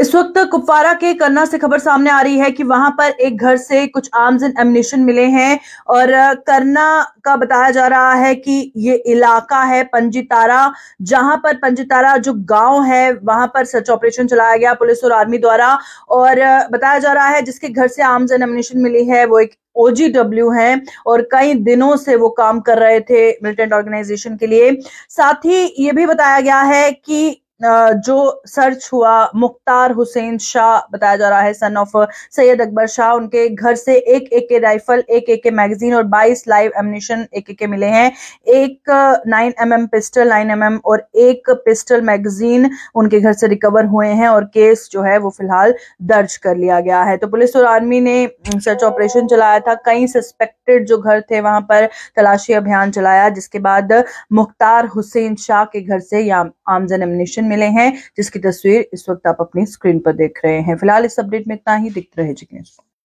इस वक्त कुपवारा के करना से खबर सामने आ रही है कि वहां पर एक घर से कुछ आर्म्स एंड एमिनेशन मिले हैं और करना का बताया जा रहा है कि ये इलाका है पंजीतारा जहां पर पंजीतारा जो गांव है वहां पर सर्च ऑपरेशन चलाया गया पुलिस और आर्मी द्वारा और बताया जा रहा है जिसके घर से आर्म्स एंड एमिनेशन मिली है वो एक ओजीडब्ल्यू है और कई दिनों से वो काम कर रहे थे मिलिटेंट ऑर्गेनाइजेशन के लिए साथ ही ये भी बताया गया है कि जो सर्च हुआ मुख्तार हुसैन शाह बताया जा रहा है सन ऑफ सैयद अकबर शाह उनके घर से एक एक के राइफल एक एक के मैगजीन और 22 लाइव एमनेशन एक एक के मिले हैं एक nine M M pistol nine M M और एक पिस्टल मैगजीन उनके घर से रिकवर हुए हैं और केस जो है वो फिलहाल दर्ज कर लिया गया है तो पुलिस और आर्मी ने सर्च ऑपरेशन चलाया था कई सस्पेक्टेड जो घर थे वहां पर तलाशी अभियान चलाया जिसके बाद मुख्तार हुसैन शाह के घर से आमजन एमनेशन मिले हैं जिसकी तस्वीर इस वक्त आप अपनी स्क्रीन पर देख रहे हैं फिलहाल इस अपडेट में इतना ही दिखते रहे जिग्नेश